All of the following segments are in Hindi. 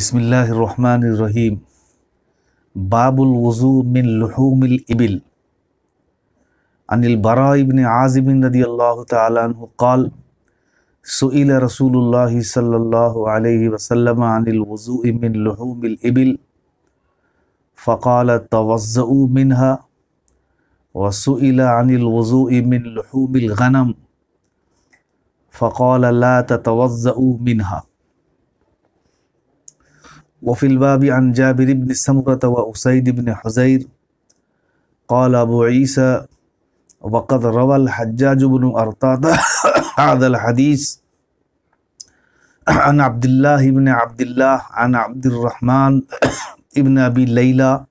بسم الله الرحمن الرحيم باب الوضوء من لحوم الإبل عن البراء بن عازب رضي الله تعالى عنه قال سئل رسول الله صلى الله عليه وسلم عن الوضوء من لحوم الإبل فقال توضؤوا منها وسئل عن الوضوء من لحوم الغنم فقال لا تتوضؤوا منها وفي الباب عن جابر بن سمرة وأسيد بن حزير قال أبو عيسى وقد روى الحجاج بن أرطاة هذا الحديث عن عبد الله بن عبد الله عن عبد الرحمن ابن أبي ليلى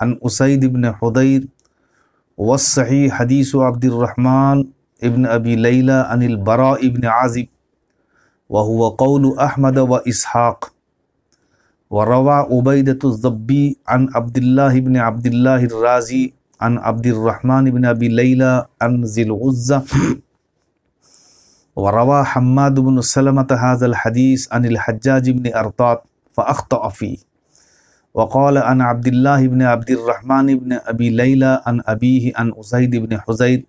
عن أسيد بن حضير والصحيح حديث عبد الرحمن ابن أبي ليلى عن البراء بن عازب وهو قول أحمد وإسحاق وروى عبيدة الضبي عن عبد الله بن عبد الله الرازي عن عبد الرحمن بن أبي ليلى عن ذي العزة وروى حماد بن سلمة هذا الحديث عن الحجاج بن أرطاط فأخطأ فيه وقال عن عبد الله بن عبد الرحمن بن أبي ليلى عن أبيه عن أسيد بن حزيد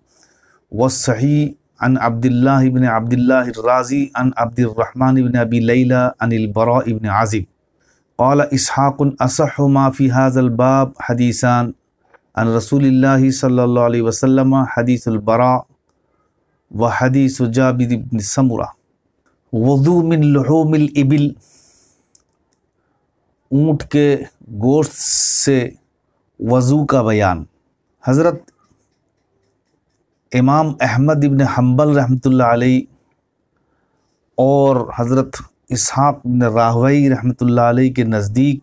والصحيح عن عبد الله بن عبد الله الرازي عن عبد الرحمن بن أبي ليلى عن البراء بن عزب कौल इसहाक़न असह माफ़ी हाजलबाब हदीसान अन रसूल सल्ला वसम हदीसबरा व हदीस जाबिद समरा वज़ू मिन लहूमिल इबिल ऊँट के गोश्त से वज़ू का बयान हज़रत इमाम अहमद इबन हम्बल रहमतुल्लाह और हज़रत इसहाक राहवई रहमतुल्लाह अलैह के नज़दीक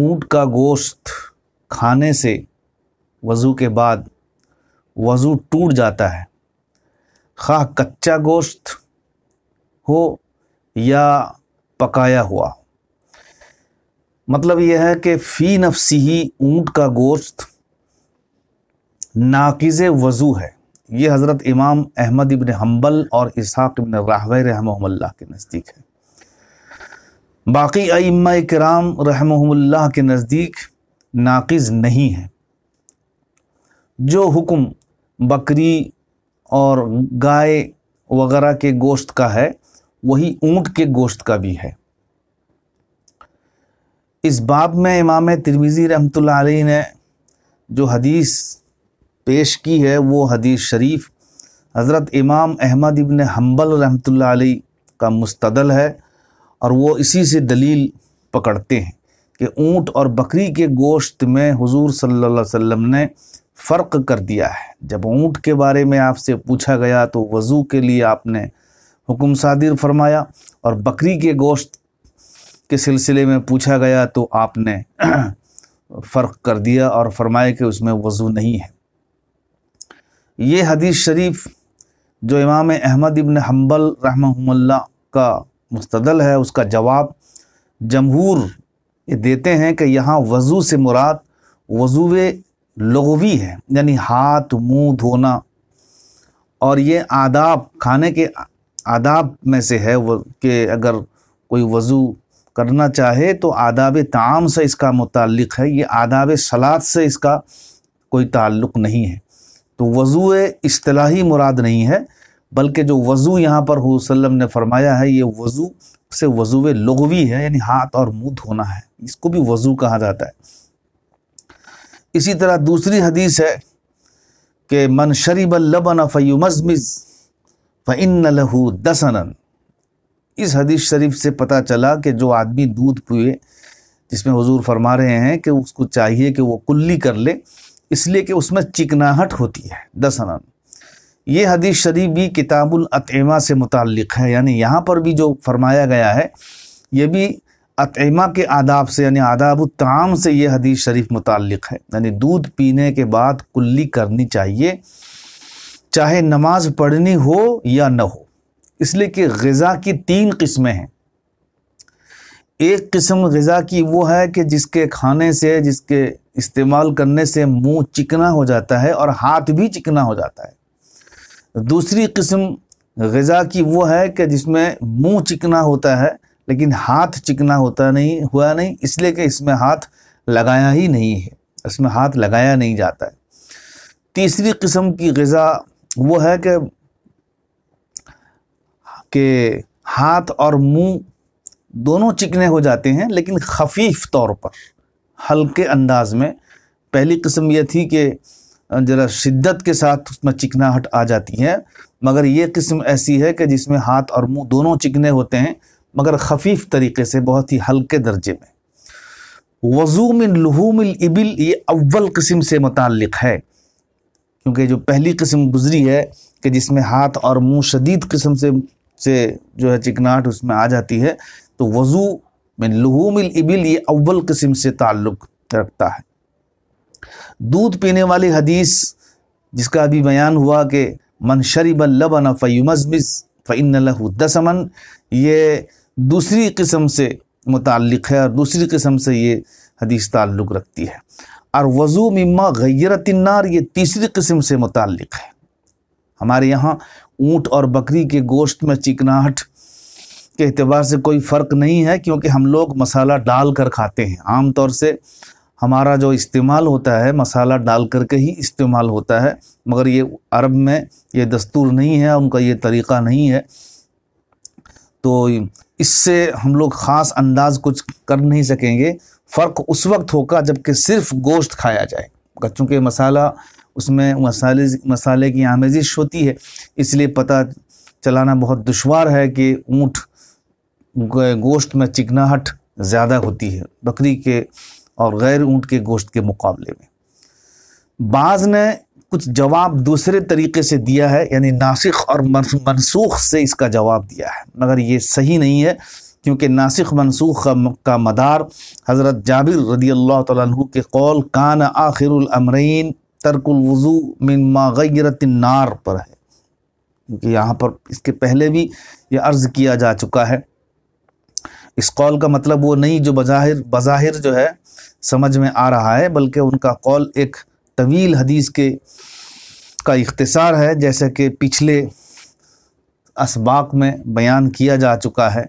ऊँट का गोश्त खाने से वज़ू के बाद वज़ू टूट जाता है खा कच्चा गोश्त हो या पकाया हुआ हो मतलब यह है कि फ़ी नफसी ही ऊँट का गोश्त नाकिज़ वज़ू है ये हज़रत इमाम अहमद इबन हम्बल और इसहाक इबन राहवे रहमल्ला के नज़दीक है बाकी अम्मा कराम रहमल्ला के नज़दीक नाक़ नहीं है जो हुक्म बकरी और गाय वगैरह के गोश्त का है वही ऊँट के गोश्त का भी है इस बाब में इमाम तिरमिज़ी रहमत ने जो हदीस पेश की है वो हदीस शरीफ हज़रत इमाम अहमद इबन हम्बल रहमत अलैह का मुस्तदल है और वो इसी से दलील पकड़ते हैं कि ऊँट और बकरी के गोश्त में हुजूर सल्लल्लाहु अलैहि वसल्लम ने फ़र्क कर दिया है जब ऊँट के बारे में आपसे पूछा गया तो वज़ू के लिए आपने हुक्म सादिर फरमाया और बकरी के गोश्त के सिलसिले में पूछा गया तो आपने फ़र्क कर दिया और फरमाया कि उसमें वज़ू नहीं है ये हदीस शरीफ जो इमाम अहमद इबन हम्बल रहमहुल्ला का मुस्तदल है उसका जवाब जमहूर देते हैं कि यहाँ वज़ू से मुराद वज़ू लगवी है यानी हाथ मुंह धोना और ये आदाब खाने के आदाब में से है कि अगर कोई वज़ू करना चाहे तो आदाब ताम से इसका मुतल है ये आदाब सलाद से इसका कोई ताल्लुक़ नहीं है तो वज़ू अश्तलाही मुराद नहीं है बल्कि जो वज़ू यहाँ पर वसल्लम ने फरमाया है ये वज़ू से वज़ू लघवी है यानी हाथ और मुंह धोना है इसको भी वज़ू कहा जाता है इसी तरह दूसरी हदीस है कि मन शरीब लबन फ़ैम फ़िन लहू दसनन इस हदीस शरीफ से पता चला कि जो आदमी दूध पिए जिसमें हुजूर फरमा रहे हैं कि उसको चाहिए कि वो कुल्ली कर ले इसलिए कि उसमें चिकनाहट होती है दस अनन ये हदीस शरीफ भी किताबुल अतमा से मुतक़ है यानी यहाँ पर भी जो फरमाया गया है ये भी अतमा के आदाब से यानी आदाब ताम से ये हदीस शरीफ मुतक़ है यानी दूध पीने के बाद कुल्ली करनी चाहिए चाहे नमाज पढ़नी हो या न हो इसलिए कि गज़ा की तीन किस्में हैं एक किस्म गज़ा की वो है कि जिसके खाने से जिसके इस्तेमाल करने से मुंह चिकना हो जाता है और हाथ भी चिकना हो जाता है दूसरी किस्म गज़ा की वो है कि जिसमें मुंह चिकना होता है लेकिन हाथ चिकना होता नहीं हुआ नहीं इसलिए कि इसमें हाथ लगाया ही नहीं है इसमें हाथ लगाया नहीं जाता है तीसरी किस्म की गज़ा वो है कि के हाथ और मुंह दोनों चिकने हो जाते हैं लेकिन खफीफ तौर पर हल्के अंदाज में पहली किस्म यह थी कि ज़रा शिद्दत के साथ उसमें चिकनाहट आ जाती है मगर ये किस्म ऐसी है कि जिसमें हाथ और मुंह दोनों चिकने होते हैं मगर खफीफ तरीके से बहुत ही हल्के दर्जे में वजूम लहूम इबिल ये अव्वल किस्म से मुतक़ है क्योंकि जो पहली किस्म गुजरी है कि जिसमें हाथ और मुंह शदीद किस्म से से जो है चिकनाहट उसमें आ जाती है तो वज़ू में लहूमिल इबिल ये अव्वल किस्म से ताल्लुक़ रखता है दूध पीने वाली हदीस जिसका अभी बयान हुआ कि मन शरीब लबन फ़ैमज़मिज़ फ़ैन ये दूसरी किस्म से मुतक़ है और दूसरी किस्म से ये हदीस ताल्लुक़ रखती है और वज़ू मम्मा गैरतनार ये तीसरी किस्म से मुतक़ है हमारे यहाँ ऊँट और बकरी के गोश्त में चिकनाहट के अतबार से कोई फ़र्क नहीं है क्योंकि हम लोग मसाला डाल कर खाते हैं आम तौर से हमारा जो इस्तेमाल होता है मसाला डाल कर के ही इस्तेमाल होता है मगर ये अरब में ये दस्तूर नहीं है उनका ये तरीक़ा नहीं है तो इससे हम लोग ख़ास अंदाज कुछ कर नहीं सकेंगे फ़र्क उस वक्त होगा जबकि सिर्फ गोश्त खाया जाए चूँकि मसाला उसमें मसाले मसाले की आमेजिश होती है इसलिए पता चलाना बहुत दुशवार है कि ऊँट गोश्त में चिकनाहट ज़्यादा होती है बकरी के और गैर ऊँट के गोश्त के मुकाबले में बाज़ ने कुछ जवाब दूसरे तरीके से दिया है यानी नासिक और मनसूख से इसका जवाब दिया है मगर ये सही नहीं है क्योंकि नासिक मनसूख का मदार हज़रत जाबिर रदी अल्लाह तु के कौल कान आखिरमरीन तरकुलवज़ू मिन मागरत नार पर है क्योंकि यहाँ पर इसके पहले भी ये अर्ज़ किया जा चुका है इस कॉल का मतलब वो नहीं जो बज़ाहिर बज़ाहिर जो है समझ में आ रहा है बल्कि उनका कॉल एक तवील हदीस के का इख्तसार है जैसे कि पिछले इसबाक में बयान किया जा चुका है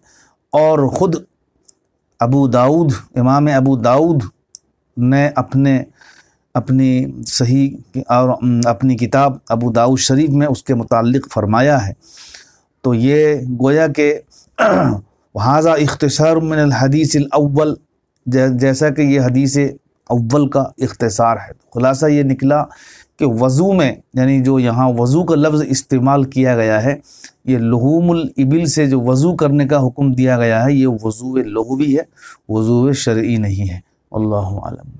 और ख़ुद अबू दाऊद इमाम अबू दाऊद ने अपने अपनी सही और अपनी किताब अबू दाऊद शरीफ में उसके मुतालिक फ़रमाया है तो ये गोया के वहाजा अख्तसार मिन हदीस अव्वल जैसा कि ये हदीस अव्वल का अख्तसार है तो खुलासा ये निकला कि वज़ू में यानी जो यहाँ वज़ू का लफ्ज़ इस्तेमाल किया गया है ये लहूमुल इबिल से जो वज़ू करने का हुक्म दिया गया है ये वज़ू लहूवी है वज़ू शर्य नहीं है अल्लाह आलम